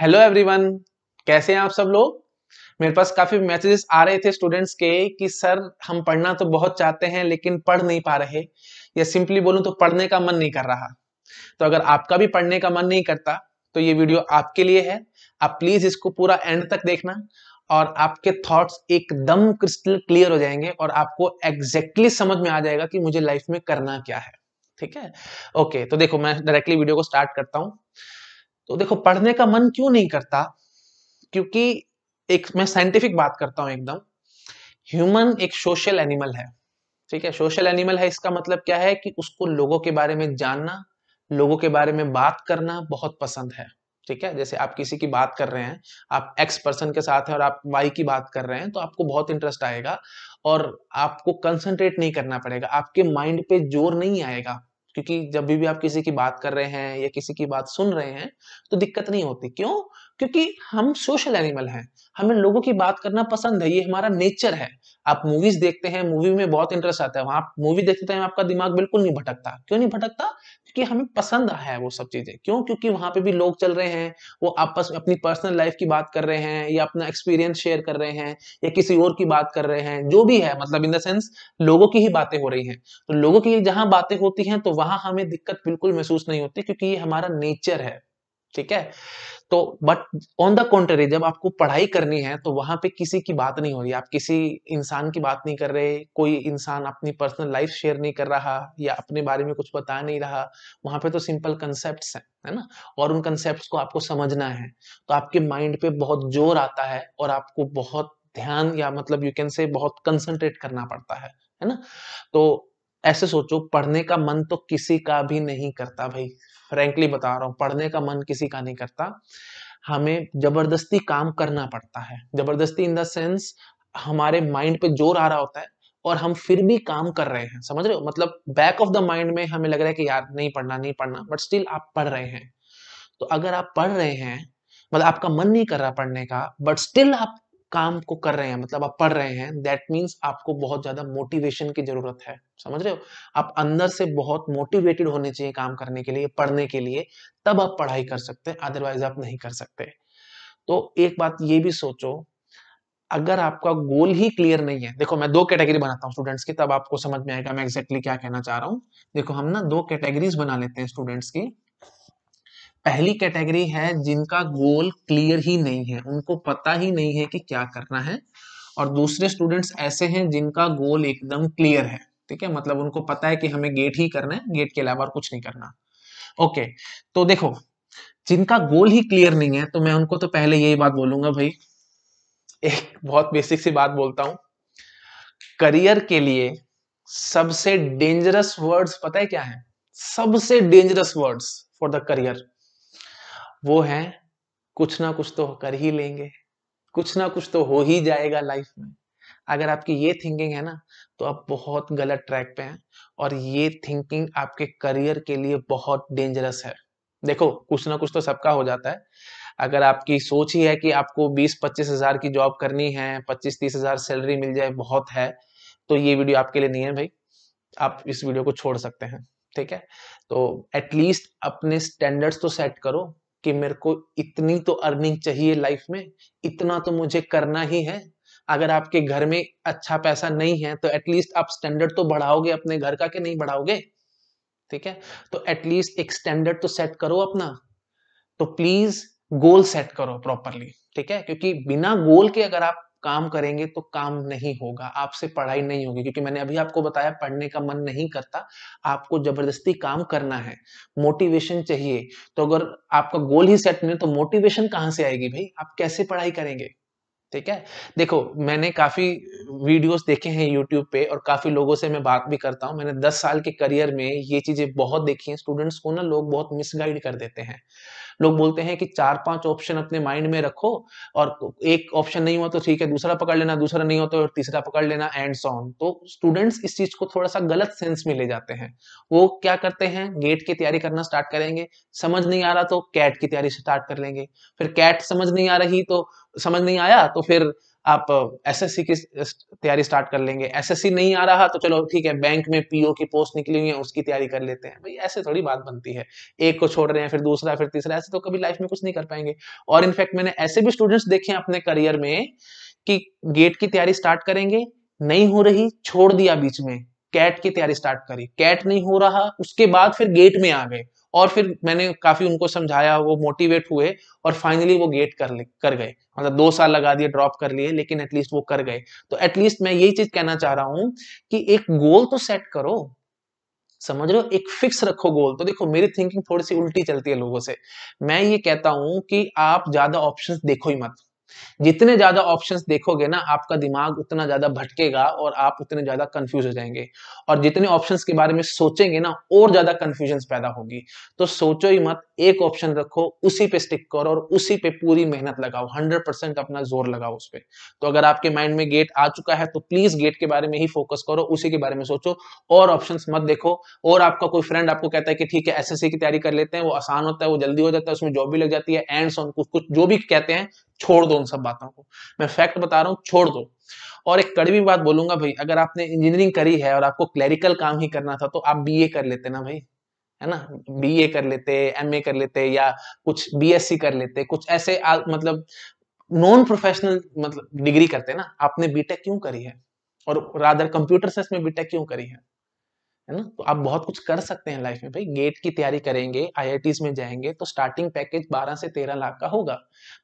hello everyone कैसे हैं आप सब लोग मेरे पास काफी मैसेजेस आ रहे थे स्टूडेंट्स के कि सर हम पढ़ना तो बहुत चाहते हैं लेकिन पढ़ नहीं पा रहे या सिंपली बोलूं तो पढ़ने का मन नहीं कर रहा तो अगर आपका भी पढ़ने का मन नहीं करता तो ये वीडियो आपके लिए है आप प्लीज इसको पूरा एंड तक देखना और आपके थॉट्स एकदम क्रिस्टल क्लियर हो जाएंगे और आपको एग्जैक्टली समझ में आ जाएगा कि मुझे लाइफ में करना क्या है ठीक है ओके तो देखो मैं डायरेक्टली वीडियो को स्टार्ट करता हूँ तो देखो पढ़ने का मन क्यों नहीं करता क्योंकि एक मैं साइंटिफिक बात करता हूं एकदम ह्यूमन एक सोशल एनिमल है ठीक है सोशल एनिमल है इसका मतलब क्या है कि उसको लोगों के बारे में जानना लोगों के बारे में बात करना बहुत पसंद है ठीक है जैसे आप किसी की बात कर रहे हैं आप एक्स पर्सन के साथ हैं और आप वाई की बात कर रहे हैं तो आपको बहुत इंटरेस्ट आएगा और आपको कंसंट्रेट नहीं करना पड़ेगा आपके माइंड पे जोर नहीं आएगा क्योंकि जब भी, भी आप किसी की बात कर रहे हैं या किसी की बात सुन रहे हैं तो दिक्कत नहीं होती क्यों क्योंकि हम सोशल एनिमल हैं हमें लोगों की बात करना पसंद है ये हमारा नेचर है आप मूवीज देखते हैं मूवी में बहुत इंटरेस्ट आता है वहां मूवी देखते हैं आपका दिमाग बिल्कुल नहीं भटकता क्यों नहीं भटकता कि हमें पसंद आया है वो सब चीजें क्यों क्योंकि वहां पे भी लोग चल रहे हैं वो आपस अपनी पर्सनल लाइफ की बात कर रहे हैं या अपना एक्सपीरियंस शेयर कर रहे हैं या किसी और की बात कर रहे हैं जो भी है मतलब इन द सेंस लोगों की ही बातें हो रही हैं तो लोगों की जहां बातें होती हैं तो वहां हमें दिक्कत बिल्कुल महसूस नहीं होती क्योंकि ये हमारा नेचर है ठीक है तो बट ऑन द कॉन्ट्री जब आपको पढ़ाई करनी है तो वहां पे किसी की बात नहीं हो रही आप किसी इंसान की बात नहीं कर रहे कोई इंसान अपनी पर्सनल लाइफ शेयर नहीं कर रहा या अपने बारे में कुछ बता नहीं रहा वहां पे तो सिंपल कंसेप्ट है है ना और उन कंसेप्ट को आपको समझना है तो आपके माइंड पे बहुत जोर आता है और आपको बहुत ध्यान या मतलब यू कैन से बहुत कंसंट्रेट करना पड़ता है है ना तो ऐसे सोचो पढ़ने का मन तो किसी का भी नहीं करता भाई फ्रेंकली बता रहा हूँ पढ़ने का मन किसी का नहीं करता हमें जबरदस्ती काम करना पड़ता है जबरदस्ती इन द सेंस हमारे माइंड पे जोर आ रहा होता है और हम फिर भी काम कर रहे हैं समझ रहे हो मतलब बैक ऑफ द माइंड में हमें लग रहा है कि यार नहीं पढ़ना नहीं पढ़ना बट स्टिल आप पढ़ रहे हैं तो अगर आप पढ़ रहे हैं मतलब आपका मन नहीं कर रहा पढ़ने का बट स्टिल आप काम को कर रहे हैं मतलब आप पढ़ रहे हैं दैट मीन्स आपको बहुत ज्यादा मोटिवेशन की जरूरत है समझ रहे हो आप अंदर से बहुत मोटिवेटेड होने चाहिए काम करने के लिए पढ़ने के लिए तब आप पढ़ाई कर सकते हैं अदरवाइज आप नहीं कर सकते तो एक बात ये भी सोचो अगर आपका गोल ही क्लियर नहीं है देखो मैं दो कैटेगरी बनाता हूँ स्टूडेंट्स की तब आपको समझ में आएगा मैं एग्जैक्टली exactly क्या कहना चाह रहा हूँ देखो हम ना दो कैटेगरीज बना लेते हैं स्टूडेंट्स की पहली कैटेगरी है जिनका गोल क्लियर ही नहीं है उनको पता ही नहीं है कि क्या करना है और दूसरे स्टूडेंट्स ऐसे हैं जिनका गोल एकदम क्लियर है ठीक है मतलब उनको पता है कि हमें गेट ही करना है गेट के अलावा और कुछ नहीं करना ओके तो देखो जिनका गोल ही क्लियर नहीं है तो मैं उनको तो पहले यही बात बोलूंगा भाई एक बहुत बेसिक सी बात बोलता हूं करियर के लिए सबसे डेंजरस वर्ड्स पता है क्या है सबसे dangerous words for the career वो है कुछ ना कुछ तो कर ही लेंगे कुछ ना कुछ तो हो ही जाएगा लाइफ में अगर आपकी ये थिंकिंग है ना तो आप बहुत गलत ट्रैक पे हैं और ये थिंकिंग आपके करियर के लिए बहुत डेंजरस है देखो कुछ ना कुछ तो सबका हो जाता है अगर आपकी सोच ही है कि आपको 20 पच्चीस हजार की जॉब करनी है 25 तीस हजार सैलरी मिल जाए बहुत है तो ये वीडियो आपके लिए नहीं है भाई आप इस वीडियो को छोड़ सकते हैं ठीक है तो एटलीस्ट अपने स्टैंडर्ड्स तो सेट करो कि मेरे को इतनी तो अर्निंग चाहिए लाइफ में इतना तो मुझे करना ही है अगर आपके घर में अच्छा पैसा नहीं है तो एटलीस्ट आप स्टैंडर्ड तो बढ़ाओगे अपने घर का कि नहीं बढ़ाओगे ठीक है तो एटलीस्ट एक स्टैंडर्ड तो सेट करो अपना तो प्लीज गोल सेट करो प्रॉपरली ठीक है क्योंकि बिना गोल के अगर आप काम करेंगे तो काम नहीं होगा आपसे पढ़ाई नहीं होगी क्योंकि मैंने अभी आपको बताया पढ़ने का मन नहीं करता आपको जबरदस्ती काम करना है मोटिवेशन चाहिए तो अगर आपका गोल ही सेट नहीं तो मोटिवेशन कहाँ से आएगी भाई आप कैसे पढ़ाई करेंगे ठीक है देखो मैंने काफी वीडियोस देखे हैं यूट्यूब पे और काफी लोगों से मैं बात भी करता हूँ मैंने दस साल के करियर में ये चीजें बहुत देखी हैं स्टूडेंट्स को ना लोग बहुत मिसगाइड कर देते हैं लोग बोलते हैं कि चार पांच ऑप्शन अपने माइंड में रखो और एक ऑप्शन नहीं हुआ तो ठीक है दूसरा पकड़ लेना दूसरा नहीं होता तो तीसरा पकड़ लेना एंड सॉन तो स्टूडेंट्स इस चीज को थोड़ा सा गलत सेंस में ले जाते हैं वो क्या करते हैं गेट की तैयारी करना स्टार्ट करेंगे समझ नहीं आ रहा तो कैट की तैयारी स्टार्ट कर लेंगे फिर कैट समझ नहीं आ रही तो समझ नहीं आया तो फिर आप एसएससी की तैयारी स्टार्ट कर लेंगे एसएससी नहीं आ रहा तो चलो ठीक है बैंक में पीओ की पोस्ट निकली हुई है उसकी तैयारी कर लेते हैं भाई ऐसे थोड़ी बात बनती है एक को छोड़ रहे हैं फिर दूसरा फिर तीसरा ऐसे तो कभी लाइफ में कुछ नहीं कर पाएंगे और इनफैक्ट मैंने ऐसे भी स्टूडेंट्स देखे हैं अपने करियर में कि गेट की तैयारी स्टार्ट करेंगे नहीं हो रही छोड़ दिया बीच में कैट की तैयारी स्टार्ट करी कैट नहीं हो रहा उसके बाद फिर गेट में आ गए और फिर मैंने काफी उनको समझाया वो मोटिवेट हुए और फाइनली वो गेट कर ले कर गए मतलब दो साल लगा दिए ड्रॉप कर लिए लेकिन एटलीस्ट वो कर गए तो एटलीस्ट मैं यही चीज कहना चाह रहा हूं कि एक गोल तो सेट करो समझ रहे हो एक फिक्स रखो गोल तो देखो मेरी थिंकिंग थोड़ी सी उल्टी चलती है लोगों से मैं ये कहता हूं कि आप ज्यादा ऑप्शंस देखो ही मत जितने ज्यादा ऑप्शंस देखोगे ना आपका दिमाग उतना ज्यादा भटकेगा और आप उतने ज्यादा कंफ्यूज हो जाएंगे और जितने ऑप्शंस के बारे में सोचेंगे ना और ज्यादा कंफ्यूजन पैदा होगी तो सोचो ही मत एक ऑप्शन रखो उसी पे स्टिक करो और उसी पे पूरी मेहनत लगाओ हंड्रेड परसेंट अपना जोर लगाओ उस पर तो अगर आपके माइंड में गेट आ चुका है तो प्लीज गेट के बारे में ही फोकस करो उसी के बारे में सोचो और ऑप्शन मत देखो और आपका कोई फ्रेंड आपको कहता है कि ठीक है एस की तैयारी कर लेते हैं वो आसान होता है वो जल्दी हो जाता है उसमें जॉब भी लग जाती है एंड कुछ जो भी कहते हैं छोड़ दो उन सब बातों को मैं फैक्ट बता रहा हूँ छोड़ दो और एक कड़वी बात बोलूंगा भाई अगर आपने इंजीनियरिंग करी है और आपको क्लैरिकल काम ही करना था तो आप ए कर लेते ना भाई है ना ए कर लेते ए कर लेते या कुछ सी कर लेते कुछ ऐसे आ, मतलब नॉन प्रोफेशनल मतलब डिग्री करते ना आपने बीटेक क्यों करी है और राधर कंप्यूटर साइंस में बीटेक क्यों करी है है ना तो आप बहुत कुछ कर सकते हैं लाइफ में भाई गेट की तैयारी करेंगे आई में जाएंगे तो स्टार्टिंग पैकेज 12 से 13 लाख का होगा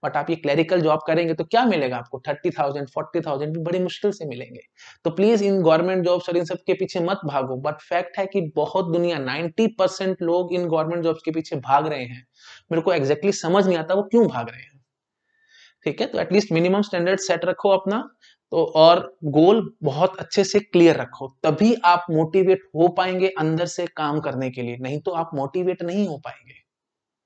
बट आप ये क्लरिकल जॉब करेंगे तो क्या मिलेगा आपको 30,000 40,000 भी बड़ी मुश्किल से मिलेंगे तो प्लीज इन गवर्नमेंट जॉब्स और इन सब के पीछे मत भागो बट फैक्ट है कि बहुत दुनिया नाइन्टी लोग इन गवर्नमेंट जॉब्स के पीछे भाग रहे हैं मेरे को एग्जैक्टली exactly समझ नहीं आता वो क्यों भाग रहे हैं ठीक है तो एटलीस्ट मिनिमम स्टैंडर्ड सेट रखो अपना तो और गोल बहुत अच्छे से क्लियर रखो तभी आप मोटिवेट हो पाएंगे अंदर से काम करने के लिए नहीं तो आप मोटिवेट नहीं हो पाएंगे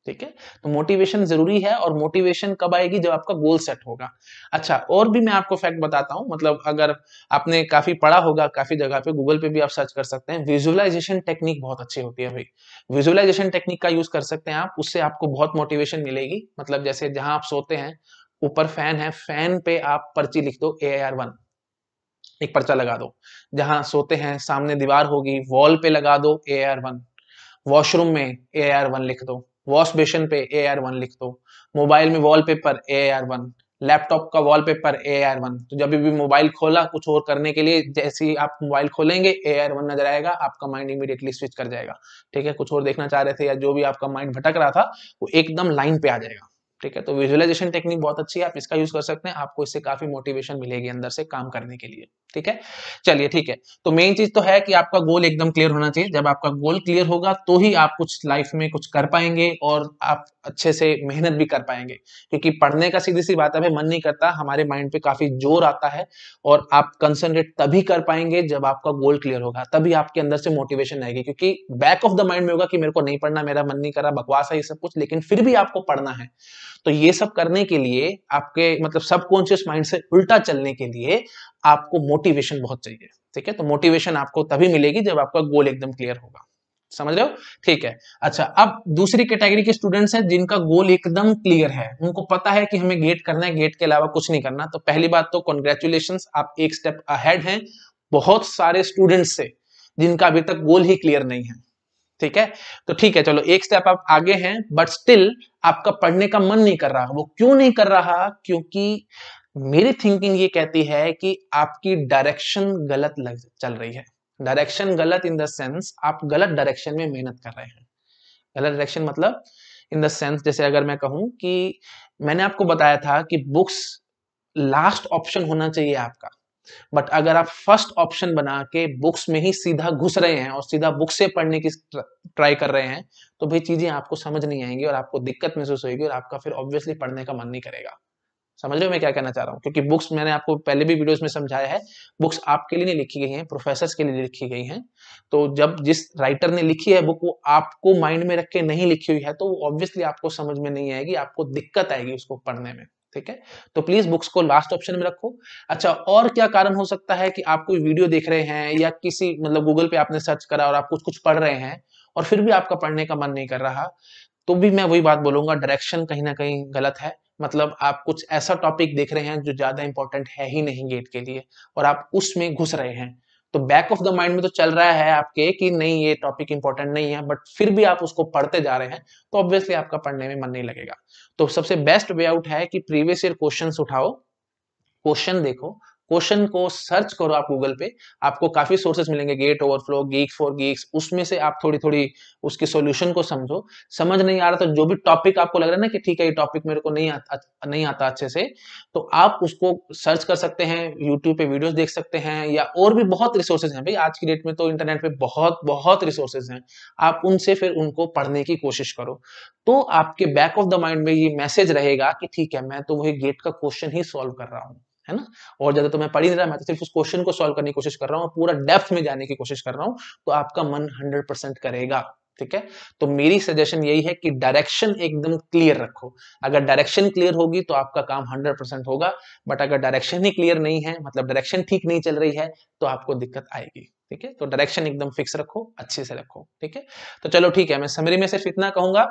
ठीक है तो मोटिवेशन जरूरी है और मोटिवेशन कब आएगी जब आपका गोल सेट होगा अच्छा और भी मैं आपको फैक्ट बताता हूं मतलब अगर आपने काफी पढ़ा होगा काफी जगह पे गूगल पे भी आप सर्च कर सकते हैं विजुअलाइजेशन टेक्निक बहुत अच्छी होती है भाई विजुअलाइजेशन टेक्निक का यूज कर सकते हैं आप उससे आपको बहुत मोटिवेशन मिलेगी मतलब जैसे जहां आप सोते हैं ऊपर फैन है फैन पे आप पर्ची लिख दो ए आर वन एक पर्चा लगा दो जहां सोते हैं सामने दीवार होगी वॉल पे लगा दो ए आर वन वॉशरूम में ए आर वन लिख दो वॉश बेसिन पे ए आर वन लिख दो मोबाइल में wallpaper A R one laptop का wallpaper A R one तो जब भी मोबाइल खोला कुछ और करने के लिए जैसे ही आप मोबाइल खोलेंगे ए आर वन नजर आएगा आपका माइंड इमीडिएटली स्विच कर जाएगा ठीक है कुछ और देखना चाह रहे थे या जो भी आपका माइंड भटक रहा था वो एकदम लाइन पे आ जाएगा ठीक है तो विजुअलाइजेशन टेक्निक बहुत अच्छी है आप इसका यूज कर सकते हैं आपको इससे काफी मोटिवेशन मिलेगी अंदर से काम करने के लिए ठीक है चलिए ठीक है तो मेन चीज तो है कि आपका गोल एकदम क्लियर होना चाहिए जब आपका गोल क्लियर होगा तो ही आप कुछ लाइफ में कुछ कर पाएंगे और आप अच्छे से मेहनत भी कर पाएंगे क्योंकि पढ़ने का सीधी सी बात है मन नहीं करता हमारे माइंड पे काफी जोर आता है और आप कंसनट्रेट तभी कर पाएंगे जब आपका गोल क्लियर होगा तभी आपके अंदर से मोटिवेशन आएगी क्योंकि बैक ऑफ द माइंड में होगा कि मेरे को नहीं पढ़ना मेरा मन नहीं करा बकवास है ये सब कुछ लेकिन फिर भी आपको पढ़ना है तो ये सब करने के लिए आपके मतलब सबकॉन्शियस माइंड से उल्टा चलने के लिए आपको मोटिवेशन बहुत चाहिए ठीक है तो मोटिवेशन आपको तभी मिलेगी जब आपका गोल एकदम क्लियर होगा समझ रहे हो ठीक है अच्छा अब दूसरी कैटेगरी के स्टूडेंट्स हैं जिनका गोल एकदम क्लियर है उनको पता है कि हमें गेट करना है गेट के अलावा कुछ नहीं करना तो पहली बात तो कॉन्ग्रेचुलेशन आप एक स्टेप अहेड हैं बहुत सारे स्टूडेंट्स से जिनका अभी तक गोल ही क्लियर नहीं है ठीक है तो ठीक है चलो एक स्टेप आप आगे हैं बट स्टिल आपका पढ़ने का मन नहीं कर रहा वो क्यों नहीं कर रहा क्योंकि मेरी थिंकिंग ये कहती है कि आपकी डायरेक्शन गलत लग चल रही है डायरेक्शन गलत इन द सेंस आप गलत डायरेक्शन में मेहनत कर रहे हैं गलत डायरेक्शन मतलब इन द सेंस जैसे अगर मैं कहूं कि मैंने आपको बताया था कि बुक्स लास्ट ऑप्शन होना चाहिए आपका बट अगर आप फर्स्ट ऑप्शन बना के बुक्स में ही सीधा घुस रहे हैं और सीधा बुक से पढ़ने की ट्राई कर रहे हैं तो भाई चीजें आपको समझ नहीं आएंगी और आपको दिक्कत महसूस होगी और आपका फिर ऑब्वियसली पढ़ने का मन नहीं करेगा समझ रहे हो मैं क्या कहना चाह रहा हूँ क्योंकि बुक्स मैंने आपको पहले भी वीडियोस में समझाया है बुक्स आपके लिए नहीं लिखी गई हैं प्रोफेसर के लिए लिखी गई हैं तो जब जिस राइटर ने लिखी है बुक वो आपको माइंड में रख के नहीं लिखी हुई है तो वो ऑब्वियसली आपको समझ में नहीं आएगी आपको दिक्कत आएगी उसको पढ़ने में ठीक है तो प्लीज बुक्स को लास्ट ऑप्शन में रखो अच्छा और क्या कारण हो सकता है कि आप कोई वीडियो देख रहे हैं या किसी मतलब गूगल पे आपने सर्च करा और आप कुछ कुछ पढ़ रहे हैं और फिर भी आपका पढ़ने का मन नहीं कर रहा तो भी मैं वही बात बोलूंगा डायरेक्शन कहीं ना कहीं गलत है मतलब आप कुछ ऐसा टॉपिक देख रहे हैं जो ज्यादा इंपॉर्टेंट है ही नहीं गेट के लिए और आप उसमें घुस रहे हैं तो बैक ऑफ द माइंड में तो चल रहा है आपके कि नहीं ये टॉपिक इंपॉर्टेंट नहीं है बट फिर भी आप उसको पढ़ते जा रहे हैं तो ऑब्वियसली आपका पढ़ने में मन नहीं लगेगा तो सबसे बेस्ट वे आउट है कि प्रीवियस ईयर क्वेश्चन उठाओ क्वेश्चन देखो क्वेश्चन को सर्च करो आप गूगल पे आपको काफी सोर्सेस मिलेंगे get overflow geek for geeks उसमें से आप थोड़ी थोड़ी उसके सॉल्यूशन को समझो समझ नहीं आ रहा तो जो भी टॉपिक आपको लग रहा है ना कि ठीक है ये टॉपिक मेरे को नहीं आता नहीं आता अच्छे से तो आप उसको सर्च कर सकते हैं यूट्यूब पे वीडियोज देख सकते हैं या और भी बहुत रिसोर्सेज हैं भाई आज की डेट में तो इंटरनेट पे बहुत बहुत रिसोर्सेज हैं आप उनसे फिर उनको पढ़ने की कोशिश करो तो आपके बैक ऑफ द माइंड में ये मैसेज रहेगा कि ठीक है मैं तो वही गेट का क्वेश्चन ही सॉल्व कर रहा हूँ है ना और ज्यादा तो मैं पढ़ ही नहीं रहा मैं तो सिर्फ उस क्वेश्चन को सॉल्व करने की कोशिश कर रहा हूँ पूरा डेप्थ में जाने की कोशिश कर रहा हूँ तो आपका मन हंड्रेड परसेंट करेगा ठीक है तो मेरी सजेशन यही है कि डायरेक्शन एकदम क्लियर रखो अगर डायरेक्शन क्लियर होगी तो आपका काम 100 परसेंट होगा बट अगर डायरेक्शन ही क्लियर नहीं है मतलब डायरेक्शन ठीक नहीं चल रही है तो आपको दिक्कत आएगी ठीक है तो डायरेक्शन एकदम फिक्स रखो अच्छे से रखो ठीक है तो चलो ठीक है मैं समरी में सिर्फ इतना कहूंगा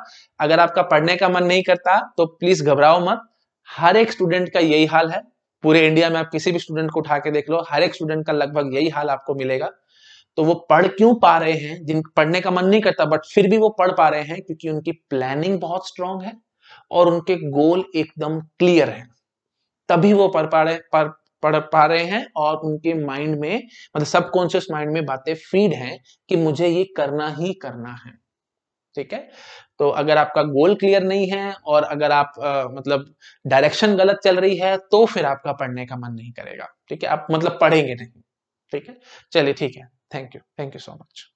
अगर आपका पढ़ने का मन नहीं करता तो प्लीज घबराओ मत हर एक स्टूडेंट का यही हाल है पूरे इंडिया में आप किसी भी स्टूडेंट को उठा के देख लो हर एक स्टूडेंट का लगभग यही हाल आपको मिलेगा तो वो पढ़ क्यों पा रहे हैं जिन पढ़ने का मन नहीं करता बट फिर भी वो पढ़ पा रहे हैं क्योंकि उनकी प्लानिंग बहुत स्ट्रांग है और उनके गोल एकदम क्लियर है तभी वो पढ़ पा रहे पढ़ पढ़ पा रहे हैं और उनके माइंड में मतलब सबकॉन्शियस माइंड में बातें फीड हैं कि मुझे ये करना ही करना है ठीक है तो अगर आपका गोल क्लियर नहीं है और अगर आप आ, मतलब डायरेक्शन गलत चल रही है तो फिर आपका पढ़ने का मन नहीं करेगा ठीक है आप मतलब पढ़ेंगे नहीं ठीक है चलिए ठीक है thank you thank you so much